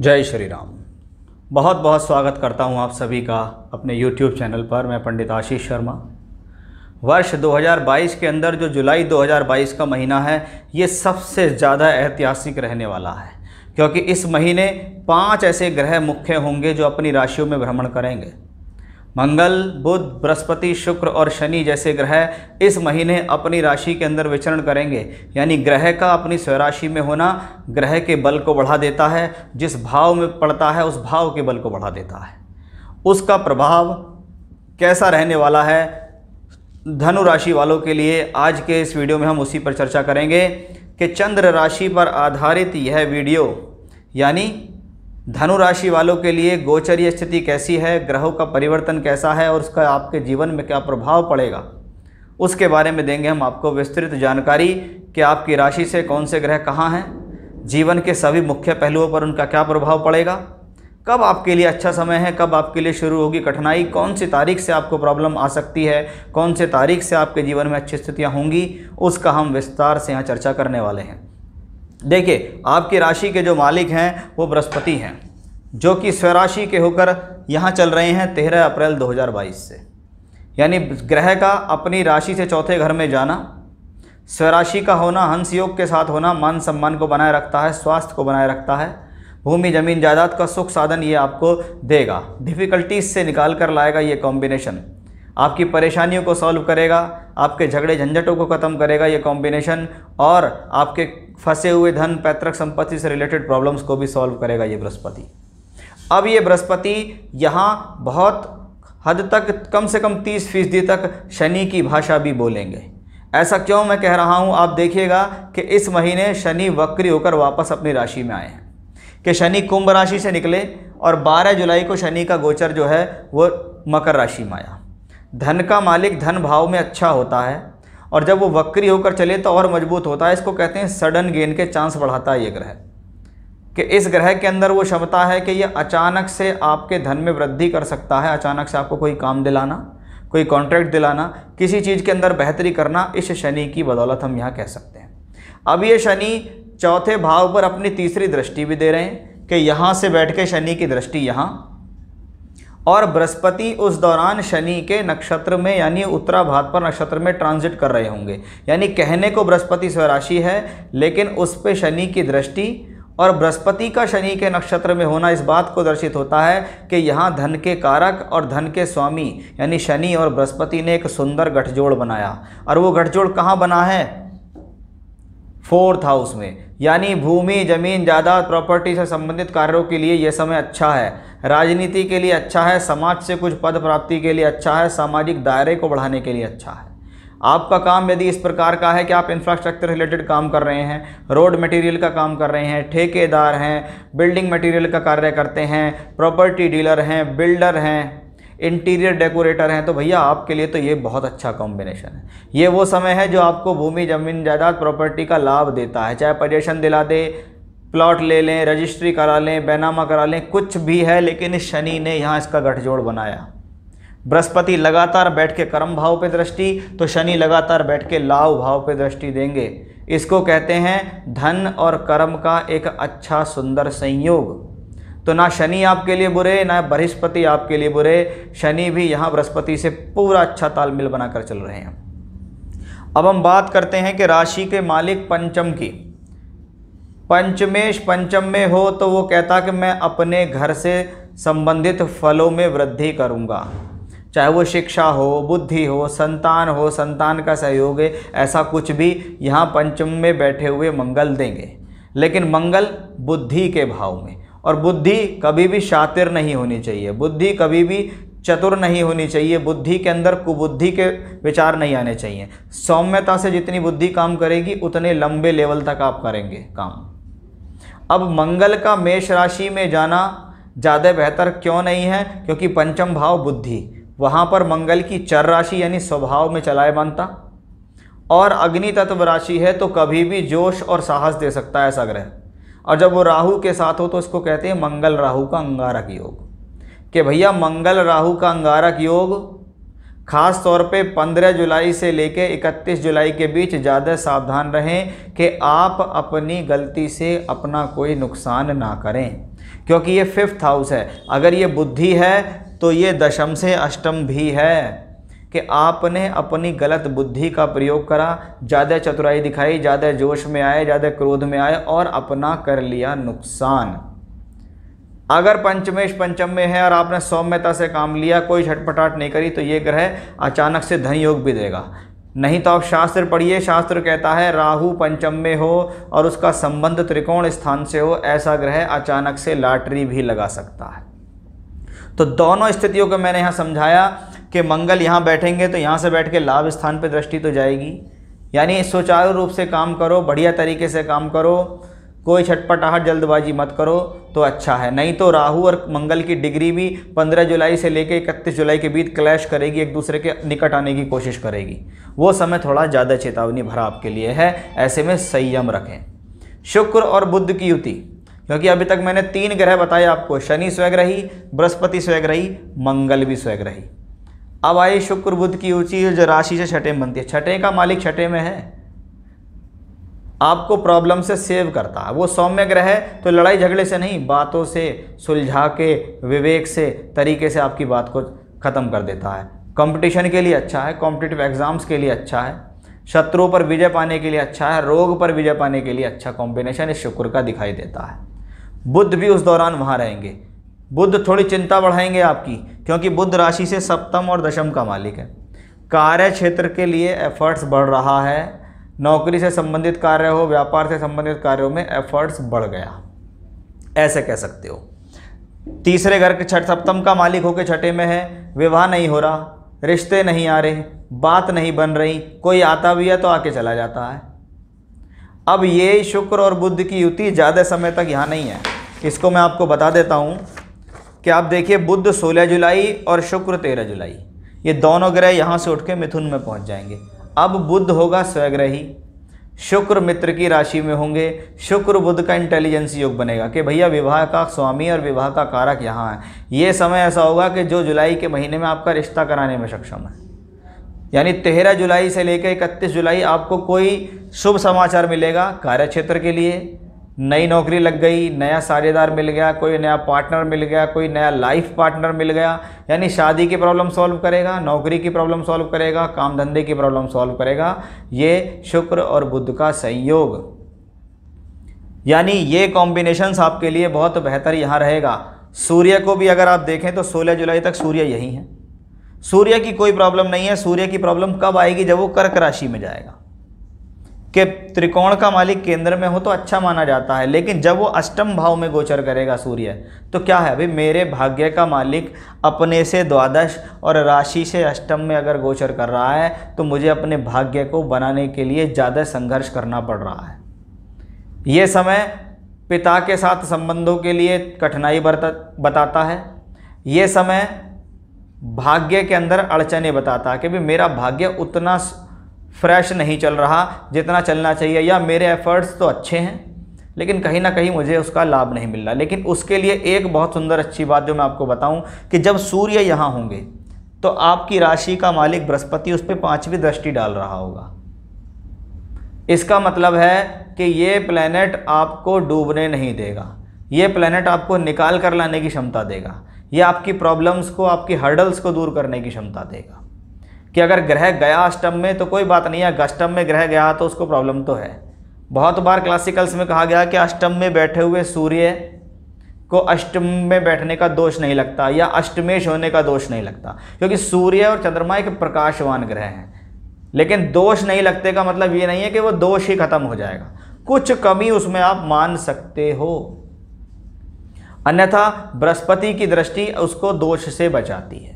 जय श्री राम बहुत बहुत स्वागत करता हूं आप सभी का अपने YouTube चैनल पर मैं पंडित आशीष शर्मा वर्ष 2022 के अंदर जो जुलाई 2022 का महीना है ये सबसे ज़्यादा ऐतिहासिक रहने वाला है क्योंकि इस महीने पांच ऐसे ग्रह मुख्य होंगे जो अपनी राशियों में भ्रमण करेंगे मंगल बुध बृहस्पति शुक्र और शनि जैसे ग्रह इस महीने अपनी राशि के अंदर विचरण करेंगे यानी ग्रह का अपनी स्वराशि में होना ग्रह के बल को बढ़ा देता है जिस भाव में पड़ता है उस भाव के बल को बढ़ा देता है उसका प्रभाव कैसा रहने वाला है धनु राशि वालों के लिए आज के इस वीडियो में हम उसी पर चर्चा करेंगे कि चंद्र राशि पर आधारित यह वीडियो यानी धनु राशि वालों के लिए गोचरीय स्थिति कैसी है ग्रहों का परिवर्तन कैसा है और उसका आपके जीवन में क्या प्रभाव पड़ेगा उसके बारे में देंगे हम आपको विस्तृत जानकारी कि आपकी राशि से कौन से ग्रह कहाँ हैं जीवन के सभी मुख्य पहलुओं पर उनका क्या प्रभाव पड़ेगा कब आपके लिए अच्छा समय है कब आपके लिए शुरू होगी कठिनाई कौन सी तारीख से आपको प्रॉब्लम आ सकती है कौन से तारीख से आपके जीवन में अच्छी स्थितियाँ होंगी उसका हम विस्तार से यहाँ चर्चा करने वाले हैं देखिए आपकी राशि के जो मालिक हैं वो बृहस्पति हैं जो कि स्वराशि के होकर यहाँ चल रहे हैं तेरह अप्रैल 2022 से यानी ग्रह का अपनी राशि से चौथे घर में जाना स्वराशि का होना हंस योग के साथ होना मान सम्मान को बनाए रखता है स्वास्थ्य को बनाए रखता है भूमि जमीन जायदाद का सुख साधन ये आपको देगा डिफ़िकल्टीज से निकाल कर लाएगा ये कॉम्बिनेशन आपकी परेशानियों को सॉल्व करेगा आपके झगड़े झंझटों को ख़त्म करेगा ये कॉम्बिनेशन और आपके फंसे हुए धन पैतृक संपत्ति से रिलेटेड प्रॉब्लम्स को भी सॉल्व करेगा ये बृहस्पति अब ये बृहस्पति यहाँ बहुत हद तक कम से कम तीस फीसदी तक शनि की भाषा भी बोलेंगे ऐसा क्यों मैं कह रहा हूँ आप देखिएगा कि इस महीने शनि वक्री होकर वापस अपनी राशि में आए हैं कि शनि कुंभ राशि से निकले और 12 जुलाई को शनि का गोचर जो है वो मकर राशि में आया धन का मालिक धन भाव में अच्छा होता है और जब वो वक्री होकर चले तो और मजबूत होता है इसको कहते हैं सडन गेन के चांस बढ़ाता है ये ग्रह कि इस ग्रह के अंदर वो क्षमता है कि ये अचानक से आपके धन में वृद्धि कर सकता है अचानक से आपको कोई काम दिलाना कोई कॉन्ट्रैक्ट दिलाना किसी चीज़ के अंदर बेहतरी करना इस शनि की बदौलत हम यहाँ कह सकते हैं अब ये शनि चौथे भाव पर अपनी तीसरी दृष्टि भी दे रहे हैं कि यहाँ से बैठ के शनि की दृष्टि यहाँ और बृहस्पति उस दौरान शनि के नक्षत्र में यानी उत्तरा भात पर नक्षत्र में ट्रांजिट कर रहे होंगे यानी कहने को बृहस्पति स्वराशि है लेकिन उस पर शनि की दृष्टि और बृहस्पति का शनि के नक्षत्र में होना इस बात को दर्शित होता है कि यहाँ धन के कारक और धन के स्वामी यानी शनि और बृहस्पति ने एक सुंदर गठजोड़ बनाया और वो गठजोड़ कहाँ बना है फोर्थ हाउस में यानी भूमि जमीन जायदाद प्रॉपर्टी से संबंधित कार्यों के लिए यह समय अच्छा है राजनीति के लिए अच्छा है समाज से कुछ पद प्राप्ति के लिए अच्छा है सामाजिक दायरे को बढ़ाने के लिए अच्छा है आपका काम यदि इस प्रकार का है कि आप इंफ्रास्ट्रक्चर रिलेटेड काम कर रहे हैं रोड मटेरियल का काम कर रहे हैं ठेकेदार हैं बिल्डिंग मटेरियल का कार्य करते हैं प्रॉपर्टी डीलर हैं बिल्डर हैं इंटीरियर डेकोरेटर हैं तो भैया आपके लिए तो ये बहुत अच्छा कॉम्बिनेशन है ये वो समय है जो आपको भूमि जमीन जायदाद प्रॉपर्टी का लाभ देता है चाहे पजेशन दिला दे प्लॉट ले लें रजिस्ट्री करा लें बैनामा करा लें कुछ भी है लेकिन शनि ने यहाँ इसका गठजोड़ बनाया बृहस्पति लगातार बैठ के कर्म भाव पे दृष्टि तो शनि लगातार बैठ के लाभ भाव पे दृष्टि देंगे इसको कहते हैं धन और कर्म का एक अच्छा सुंदर संयोग तो ना शनि आपके लिए बुरे ना बृहस्पति आपके लिए बुरे शनि भी यहाँ बृहस्पति से पूरा अच्छा तालमेल बनाकर चल रहे हैं अब हम बात करते हैं कि राशि के मालिक पंचम की पंचमेश पंचम में हो तो वो कहता कि मैं अपने घर से संबंधित फलों में वृद्धि करूँगा चाहे वो शिक्षा हो बुद्धि हो संतान हो संतान का सहयोग है ऐसा कुछ भी यहाँ पंचम में बैठे हुए मंगल देंगे लेकिन मंगल बुद्धि के भाव में और बुद्धि कभी भी शातिर नहीं होनी चाहिए बुद्धि कभी भी चतुर नहीं होनी चाहिए बुद्धि के अंदर कुबुद्धि के विचार नहीं आने चाहिए सौम्यता से जितनी बुद्धि काम करेगी उतने लंबे लेवल तक आप करेंगे काम अब मंगल का मेष राशि में जाना ज़्यादा बेहतर क्यों नहीं है क्योंकि पंचम भाव बुद्धि वहाँ पर मंगल की चर राशि यानी स्वभाव में चलाए बनता और अग्नि तत्व राशि है तो कभी भी जोश और साहस दे सकता है ऐसा ग्रह और जब वो राहु के साथ हो तो इसको कहते हैं मंगल राहु का अंगारक योग कि भैया मंगल राहु का अंगारक योग खास तौर पे 15 जुलाई से लेकर 31 जुलाई के बीच ज़्यादा सावधान रहें कि आप अपनी गलती से अपना कोई नुकसान ना करें क्योंकि ये फिफ्थ हाउस है अगर ये बुद्धि है तो ये दशम से अष्टम भी है कि आपने अपनी गलत बुद्धि का प्रयोग करा ज़्यादा चतुराई दिखाई ज़्यादा जोश में आए ज़्यादा क्रोध में आए और अपना कर लिया नुकसान अगर पंचमेश पंचम में है और आपने सौम्यता से काम लिया कोई छटपटाट नहीं करी तो ये ग्रह अचानक से धन योग भी देगा नहीं तो आप शास्त्र पढ़िए शास्त्र कहता है राहु पंचम में हो और उसका संबंध त्रिकोण स्थान से हो ऐसा ग्रह अचानक से लाटरी भी लगा सकता है तो दोनों स्थितियों को मैंने यहाँ समझाया कि मंगल यहाँ बैठेंगे तो यहाँ से बैठ के लाभ स्थान पर दृष्टि तो जाएगी यानी सुचारू रूप से काम करो बढ़िया तरीके से काम करो कोई छटपटाहट जल्दबाजी मत करो तो अच्छा है नहीं तो राहु और मंगल की डिग्री भी 15 जुलाई से लेकर इकतीस जुलाई के बीच क्लैश करेगी एक दूसरे के निकट आने की कोशिश करेगी वो समय थोड़ा ज़्यादा चेतावनी भरा आपके लिए है ऐसे में संयम रखें शुक्र और बुद्ध की युति क्योंकि अभी तक मैंने तीन ग्रह बताए आपको शनि स्वैग्रही बृहस्पति स्वयग्रही मंगल भी स्वयग्रही अब आई शुक्र बुद्ध की ऊंची जो राशि से छठे में बनती है छठे का मालिक छठे में है आपको प्रॉब्लम से सेव करता है वो सौम्य ग्रह है तो लड़ाई झगड़े से नहीं बातों से सुलझा के विवेक से तरीके से आपकी बात को ख़त्म कर देता है कंपटीशन के लिए अच्छा है कॉम्पिटेटिव एग्ज़ाम्स के लिए अच्छा है शत्रुओं पर विजय पाने के लिए अच्छा है रोग पर विजय पाने के लिए अच्छा कॉम्बिनेशन इस शुक्र का दिखाई देता है बुद्ध भी उस दौरान वहाँ रहेंगे बुद्ध थोड़ी चिंता बढ़ाएंगे आपकी क्योंकि बुद्ध राशि से सप्तम और दशम का मालिक है कार्य क्षेत्र के लिए एफर्ट्स बढ़ रहा है नौकरी से संबंधित कार्य हो व्यापार से संबंधित कार्यों में एफर्ट्स बढ़ गया ऐसे कह सकते हो तीसरे घर के छठ सप्तम का मालिक होकर छठे में है विवाह नहीं हो रहा रिश्ते नहीं आ रहे बात नहीं बन रही कोई आता भी है तो आके चला जाता है अब ये शुक्र और बुद्ध की युति ज़्यादा समय तक यहाँ नहीं है इसको मैं आपको बता देता हूँ कि आप देखिए बुद्ध 16 जुलाई और शुक्र 13 जुलाई ये दोनों ग्रह यहाँ से उठ के मिथुन में पहुँच जाएंगे अब बुद्ध होगा स्वग्रही शुक्र मित्र की राशि में होंगे शुक्र बुद्ध का इंटेलिजेंस योग बनेगा कि भैया विवाह का स्वामी और विवाह का कारक यहाँ है ये समय ऐसा होगा कि जो जुलाई के महीने में आपका रिश्ता कराने में सक्षम है यानी तेरह जुलाई से लेकर इकतीस जुलाई आपको कोई शुभ समाचार मिलेगा कार्य क्षेत्र के लिए नई नौकरी लग गई नया साझेदार मिल गया कोई नया पार्टनर मिल गया कोई नया लाइफ पार्टनर मिल गया यानी शादी की प्रॉब्लम सॉल्व करेगा नौकरी की प्रॉब्लम सॉल्व करेगा काम धंधे की प्रॉब्लम सॉल्व करेगा ये शुक्र और बुद्ध का संयोग यानी ये कॉम्बिनेशंस आपके लिए बहुत बेहतर यहाँ रहेगा सूर्य को भी अगर आप देखें तो सोलह जुलाई तक सूर्य यही है सूर्य की कोई प्रॉब्लम नहीं है सूर्य की प्रॉब्लम कब आएगी जब वो कर्क राशि में जाएगा के त्रिकोण का मालिक केंद्र में हो तो अच्छा माना जाता है लेकिन जब वो अष्टम भाव में गोचर करेगा सूर्य तो क्या है भाई मेरे भाग्य का मालिक अपने से द्वादश और राशि से अष्टम में अगर गोचर कर रहा है तो मुझे अपने भाग्य को बनाने के लिए ज़्यादा संघर्ष करना पड़ रहा है ये समय पिता के साथ संबंधों के लिए कठिनाई बताता है ये समय भाग्य के अंदर अड़चने बताता है कि भाई मेरा भाग्य उतना फ्रेश नहीं चल रहा जितना चलना चाहिए या मेरे एफ़र्ट्स तो अच्छे हैं लेकिन कहीं ना कहीं मुझे उसका लाभ नहीं मिल रहा लेकिन उसके लिए एक बहुत सुंदर अच्छी बात जो मैं आपको बताऊं कि जब सूर्य यहाँ होंगे तो आपकी राशि का मालिक बृहस्पति उस पर पाँचवीं दृष्टि डाल रहा होगा इसका मतलब है कि ये प्लैनेट आपको डूबने नहीं देगा ये प्लैनेट आपको निकाल कर लाने की क्षमता देगा ये आपकी प्रॉब्लम्स को आपकी हर्डल्स को दूर करने की क्षमता देगा कि अगर ग्रह गया अष्टम में तो कोई बात नहीं है अष्टम में ग्रह गया तो उसको प्रॉब्लम तो है बहुत बार क्लासिकल्स में कहा गया कि अष्टम में बैठे हुए सूर्य को अष्टम में बैठने का दोष नहीं लगता या अष्टमेश होने का दोष नहीं लगता क्योंकि सूर्य और चंद्रमा एक प्रकाशवान ग्रह हैं लेकिन दोष नहीं लगते का मतलब ये नहीं है कि वो दोष ही खत्म हो जाएगा कुछ कमी उसमें आप मान सकते हो अन्यथा बृहस्पति की दृष्टि उसको दोष से बचाती है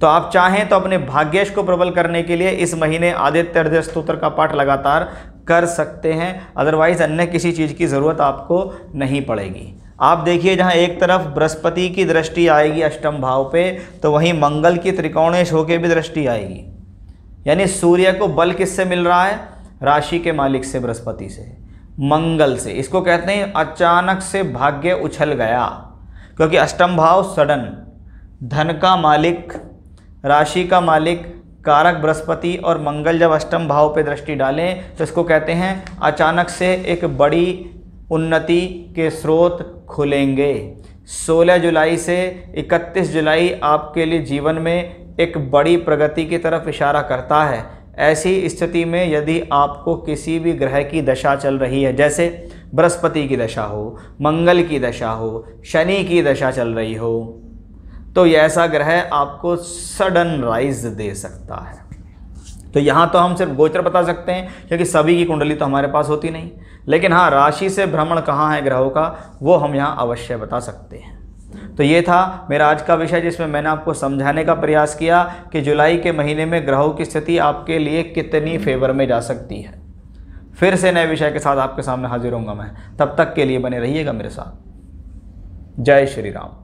तो आप चाहें तो अपने भाग्यश को प्रबल करने के लिए इस महीने आदित्य हृदय स्त्रोत्र का पाठ लगातार कर सकते हैं अदरवाइज अन्य किसी चीज़ की ज़रूरत आपको नहीं पड़ेगी आप देखिए जहाँ एक तरफ बृहस्पति की दृष्टि आएगी अष्टम भाव पे तो वहीं मंगल की त्रिकोणेश होकर भी दृष्टि आएगी यानी सूर्य को बल किससे मिल रहा है राशि के मालिक से बृहस्पति से मंगल से इसको कहते हैं अचानक से भाग्य उछल गया क्योंकि अष्टम भाव सडन धन का मालिक राशि का मालिक कारक बृहस्पति और मंगल जब अष्टम भाव पे दृष्टि डालें तो इसको कहते हैं अचानक से एक बड़ी उन्नति के स्रोत खुलेंगे 16 जुलाई से 31 जुलाई आपके लिए जीवन में एक बड़ी प्रगति की तरफ इशारा करता है ऐसी स्थिति में यदि आपको किसी भी ग्रह की दशा चल रही है जैसे बृहस्पति की दशा हो मंगल की दशा हो शनि की दशा चल रही हो तो ये ऐसा ग्रह आपको सडन राइज दे सकता है तो यहाँ तो हम सिर्फ गोचर बता सकते हैं क्योंकि सभी की कुंडली तो हमारे पास होती नहीं लेकिन हाँ राशि से भ्रमण कहाँ है ग्रहों का वो हम यहाँ अवश्य बता सकते हैं तो ये था मेरा आज का विषय जिसमें मैंने आपको समझाने का प्रयास किया कि जुलाई के महीने में ग्रहों की स्थिति आपके लिए कितनी फेवर में जा सकती है फिर से नए विषय के साथ आपके सामने हाजिर होंगे मैं तब तक के लिए बने रहिएगा मेरे साथ जय श्री राम